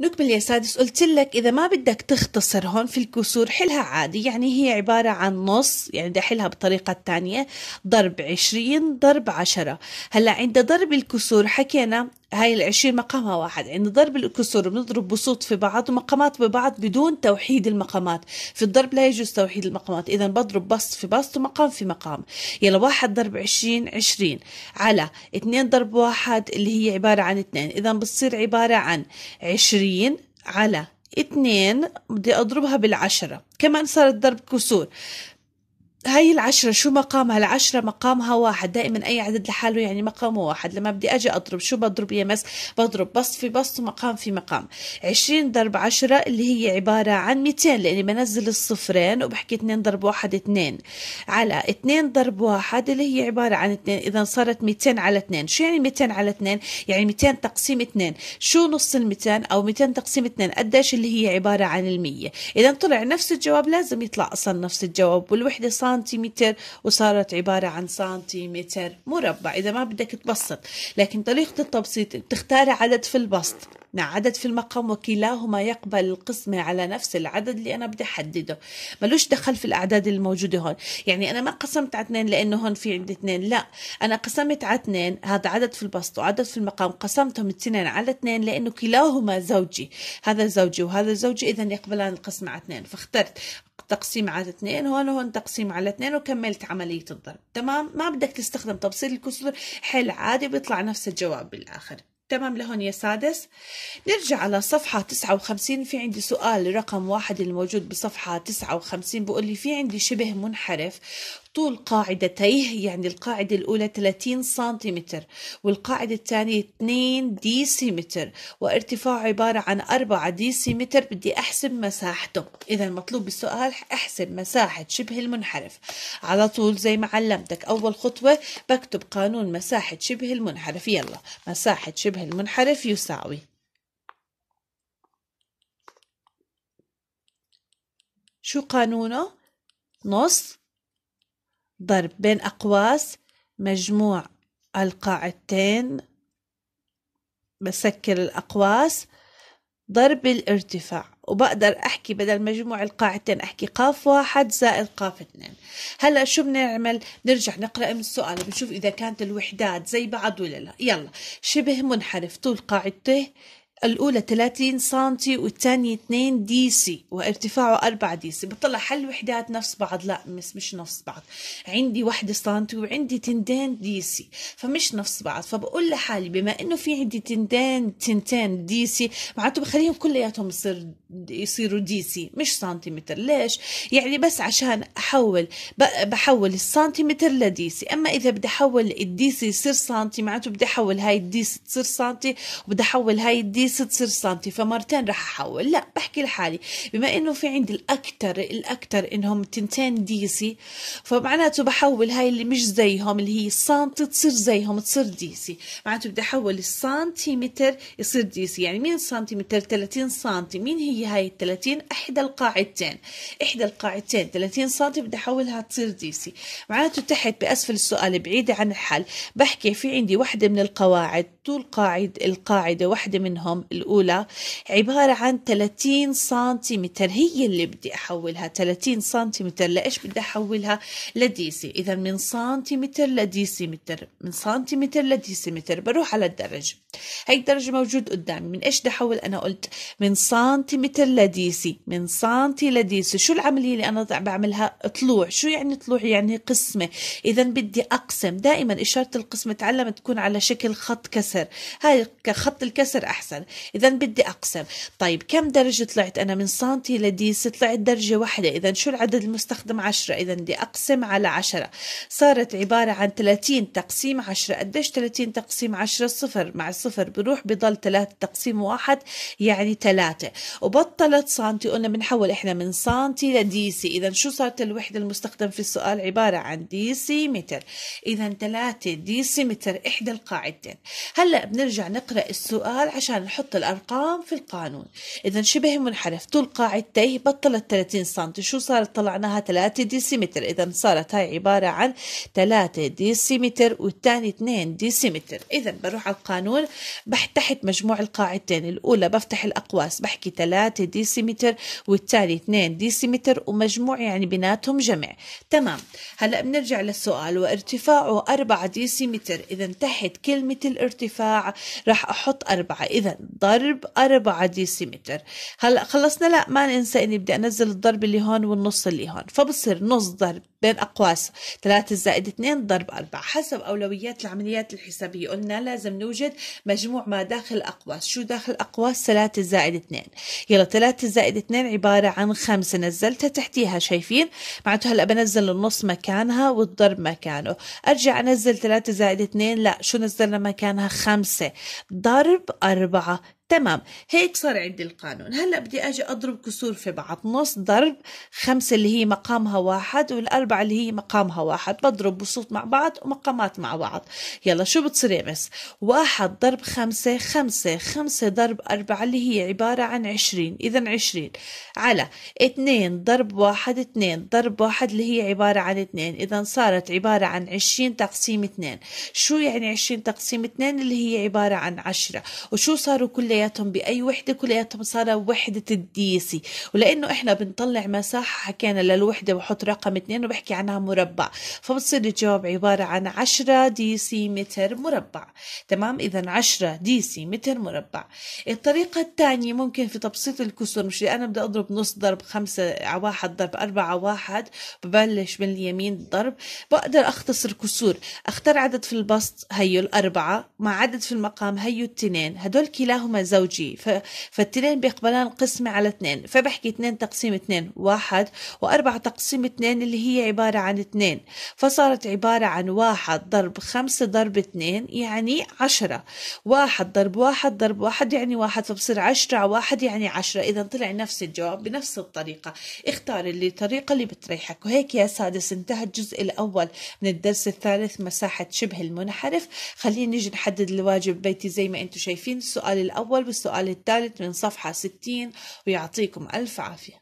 نكمل يا سادس قلت لك إذا ما بدك تختصر هون في الكسور حلها عادي يعني هي عبارة عن نص يعني بدي أحلها بالطريقة تانية ضرب عشرين ضرب عشرة هلا عند ضرب الكسور حكينا هاي العشرين مقامها واحد عند يعني ضرب الكسور بنضرب بصوت في بعض ومقامات ببعض بدون توحيد المقامات في الضرب لا يجوز توحيد المقامات إذا بضرب بسط في بسط ومقام في مقام يلا واحد ضرب عشرين عشرين على 2 ضرب واحد اللي هي عبارة عن اثنين إذا بتصير عبارة عن عشرين على اثنين بدي أضربها بالعشرة كمان صارت ضرب كسور هاي العشرة شو مقامها العشرة مقامها واحد دائما أي عدد لحاله يعني مقامه واحد لما بدي أجي أضرب شو بضرب يا e مس بضرب بسط في بسط ومقام في مقام عشرين ضرب عشرة اللي هي عبارة عن ميتين لأني بنزل الصفرين وبحكي اتنين ضرب واحد اتنين على اتنين ضرب واحد اللي هي عبارة عن اتنين إذا صارت ميتين على اتنين شو يعني ميتين على اتنين يعني ميتين تقسيم اتنين شو نص الميتين أو ميتين تقسيم اتنين قديش اللي هي عبارة عن المية إذا طلع نفس الجواب لازم يطلع أصلا نفس الجواب والوحدة صار سنتيمتر وصارت عبارة عن سنتيمتر مربع إذا ما بدك تبسط لكن طريقة التبسيط بتختاري عدد في البسط نعم، عدد في المقام وكلاهما يقبل القسمة على نفس العدد اللي أنا بدي أحدده ملوش دخل في الأعداد الموجودة هون يعني أنا ما قسمت على اثنين لأنه هون في عندي اثنين لا أنا قسمت على اثنين هذا عدد في البسط وعدد في المقام قسمتهم اثنين على اثنين لأنه كلاهما زوجي هذا زوجي وهذا زوجي إذا يقبلان القسمة على اثنين فاخترت تقسيم على اثنين هون هون تقسيم على اثنين وكملت عملية الضرب تمام ما بدك تستخدم تبسيط الكسور حل عادي بيطلع نفس الجواب بالآخر تمام لهون يا سادس نرجع على صفحة 59 في عندي سؤال رقم واحد الموجود بصفحة 59 بقول لي في عندي شبه منحرف طول قاعدتيه يعني القاعدة الأولى 30 سنتيمتر والقاعدة الثانية 2 ديسيمتر وارتفاعه عبارة عن 4 ديسيمتر بدي أحسب مساحته إذا مطلوب بالسؤال أحسب مساحة شبه المنحرف على طول زي ما علمتك أول خطوة بكتب قانون مساحة شبه المنحرف يلا مساحة شبه المنحرف يساوي شو قانونه؟ نص ضرب بين أقواس مجموع القاعدتين بسكر الأقواس ضرب الارتفاع وبقدر أحكي بدل مجموع القاعدتين أحكي قاف واحد زائد قاف اثنين هلأ شو بنعمل نرجع نقرأ من السؤال بنشوف إذا كانت الوحدات زي بعض ولا لا يلا شبه منحرف طول قاعدته الأولى 30 سنتي والثانية 2 دي سي وارتفاعه 4 دي سي بطلع هل الوحدات نفس بعض لا مش مش نفس بعض عندي وحدة سنتي وعندي تندين دي سي فمش نفس بعض فبقول لحالي بما انه في عندي تندين تنتين دي سي معناته بخليهم كلياتهم يصير يصيروا دي سي مش سنتيمتر ليش يعني بس عشان احول بحول السنتيمتر لدي سي اما اذا بدي احول الدي سي يصير سنتي معناته بدي احول هاي الدي سي تصير سنتي وبدي احول هاي الدي بصير سنتي فمرتين رح احول لا بحكي لحالي بما انه في عندي الاكثر الاكثر انهم تنتين ديسي فمعناته بحول هاي اللي مش زيهم اللي هي سنتي تصير زيهم تصير ديسي معناته بدي احول السنتيمتر يصير ديسي يعني مين سنتيمتر 30 سنتي مين هي هاي ال 30 احدى القاعدتين احدى القاعدتين 30 سنتي بدي احولها تصير ديسي معناته تحت باسفل السؤال بعيده عن الحل بحكي في عندي وحده من القواعد طول قاعد القاعده وحده منهم الأولى عبارة عن 30 سنتيمتر هي اللي بدي أحولها 30 سنتيمتر لإيش بدي أحولها لديسي إذا من سنتيمتر لديسي متر من سنتيمتر لديسي متر بروح على الدرج هاي الدرجة موجود قدامي من إيش بدي أحول أنا قلت من سنتيمتر لديسي من سنتي لديسي شو العملية اللي أنا بعملها طلوع شو يعني طلوع يعني قسمة إذا بدي أقسم دائما إشارة القسمة تعلم تكون على شكل خط كسر هاي كخط الكسر أحسن مثلا اذا بدي اقسم طيب كم درجه طلعت انا من سنتي لديس طلعت درجه واحده اذا شو العدد المستخدم 10 اذا بدي اقسم على 10 صارت عباره عن 30 تقسيم 10 قديش 30 تقسيم 10 صفر مع صفر بروح بضل 3 تقسيم واحد يعني 3 وبطلت سنتي قلنا بنحول احنا من سنتي لديسي اذا شو صارت الوحده المستخدم في السؤال عباره عن ديسي متر اذا 3 ديسي متر احدى القاعدتين هلا بنرجع نقرا السؤال عشان بحط الأرقام في القانون إذا شبه منحرف طول قاعدتيه بطلت 30 سم شو صارت طلعناها 3 ديسيمتر إذا صارت هاي عبارة عن 3 ديسيمتر والثاني 2 ديسيمتر إذا بروح على القانون بحتحت مجموع القاعدتين الأولى بفتح الأقواس بحكي 3 ديسيمتر والثاني 2 ديسيمتر ومجموع يعني بيناتهم جمع تمام هلا بنرجع للسؤال وارتفاعه 4 ديسيمتر إذا تحت كلمة الارتفاع راح أحط 4 إذا ضرب 4 ديسيمتر هلا خلصنا لا ما ننسى اني بدي انزل الضرب اللي هون والنص اللي هون فبصير نص ضرب بين اقواس 3 زائد 2 ضرب 4 حسب اولويات العمليات الحسابيه قلنا لازم نوجد مجموع ما داخل اقواس شو داخل اقواس 3 زائد 2 يلا 3 زائد 2 عباره عن 5 نزلتها تحتيها شايفين معناته هلا بنزل النص مكانها والضرب مكانه ارجع انزل 3 زائد 2 لا شو نزلنا مكانها 5 ضرب 4다 تمام هيك صار عندي القانون هلا بدي اجي اضرب كسور في بعض نص ضرب خمسة اللي هي مقامها واحد والأربعة اللي هي مقامها واحد بضرب بصوت مع بعض ومقامات مع بعض يلا شو بتصير يا واحد ضرب خمسة خمسة خمسة ضرب أربعة اللي هي عبارة عن عشرين إذا عشرين على اثنين ضرب واحد اثنين ضرب واحد اللي هي عبارة عن اثنين إذا صارت عبارة عن عشرين تقسيم اثنين شو يعني عشرين تقسيم اثنين اللي هي عبارة عن عشرة وشو صاروا كل كلياتهم بأي وحدة كلياتهم صاروا وحدة الدي سي ولأنه إحنا بنطلع مساحة حكينا للوحدة بحط رقم اثنين وبحكي عنها مربع فبصير الجواب عبارة عن 10 دي سي متر مربع تمام إذا 10 دي سي متر مربع الطريقة الثانية ممكن في تبسيط الكسور مش أنا بدي أضرب نص ضرب خمسة على واحد ضرب أربعة على واحد ببلش من اليمين الضرب بقدر أختصر كسور أختار عدد في البسط هيو الأربعة مع عدد في المقام هيو التنين هدول كلاهما زوجي فالتنين بيقبلان قسمة على اثنين فبحكي اثنين تقسيم اثنين واحد وأربعة تقسيم اثنين اللي هي عبارة عن اثنين فصارت عبارة عن واحد ضرب خمسة ضرب اثنين يعني عشرة واحد ضرب واحد ضرب واحد يعني واحد فبصير عشرة على واحد يعني عشرة إذا طلع نفس الجواب بنفس الطريقة اختار اللي الطريقة اللي بتريحك وهيك يا سادس انتهى الجزء الأول من الدرس الثالث مساحة شبه المنحرف خلينا نيجي نحدد الواجب بيتي زي ما انتم شايفين السؤال الأول الأول بالسؤال الثالث من صفحة 60 ويعطيكم ألف عافية